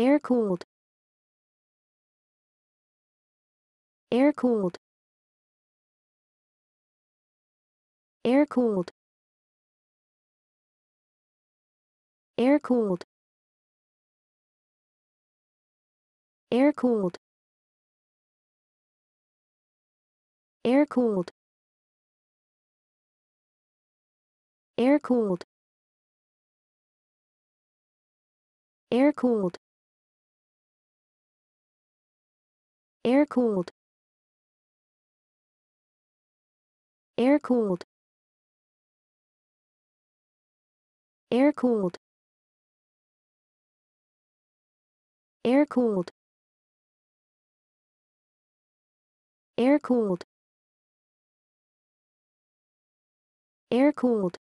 Air-cooled. Air-cooled. Air-cooled. Air-cooled. Air-cooled. Air-cooled. Air-cooled. Air-cooled. air-cooled air-cooled air-cooled air-cooled air-cooled air-cooled